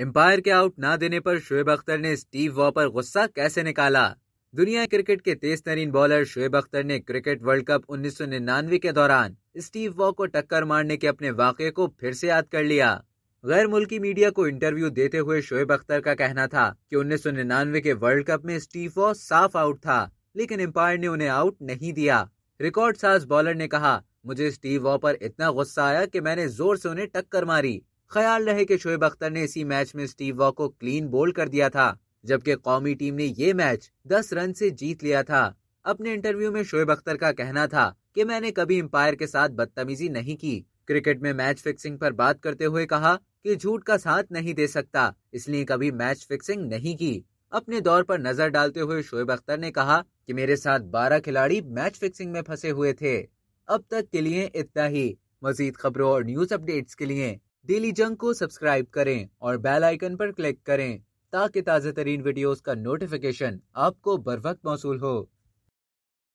empire के out ना देने पर शोएब अख्तर ने स्टीव वॉ पर गुस्सा कैसे निकाला दुनिया क्रिकेट के तेज तरीन बॉलर शोएब अख्तर ने क्रिकेट वर्ल्ड कप उन्नीस के दौरान स्टीव वॉ को टक्कर मारने के अपने वाक़े को फिर से याद कर लिया गैर मुल्की मीडिया को इंटरव्यू देते हुए शोएब अख्तर का कहना था कि उन्नीस के वर्ल्ड कप में स्टीव वॉ साफ आउट था लेकिन एम्पायर ने उन्हें आउट नहीं दिया रिकॉर्ड साज बॉलर ने कहा मुझे स्टीव वॉ पर इतना गुस्सा आया कि मैंने जोर से उन्हें टक्कर मारी ख्याल रहे कि शोएब अख्तर ने इसी मैच में स्टीव वॉ को क्लीन बोल कर दिया था जबकि कौमी टीम ने ये मैच 10 रन से जीत लिया था अपने इंटरव्यू में शोएब अख्तर का कहना था कि मैंने कभी एम्पायर के साथ बदतमीजी नहीं की क्रिकेट में मैच फिक्सिंग पर बात करते हुए कहा कि झूठ का साथ नहीं दे सकता इसलिए कभी मैच फिक्सिंग नहीं की अपने दौर पर नजर डालते हुए शोएब अख्तर ने कहा कि मेरे साथ 12 खिलाड़ी मैच फिक्सिंग में फंसे हुए थे अब तक के लिए इतना ही मजीद खबरों और न्यूज अपडेट्स के लिए डेली जंग को सब्सक्राइब करें और बेल आइकन पर क्लिक करें ताकि ताज़ा तरीन वीडियोज का नोटिफिकेशन आपको बर वक्त मौसू हो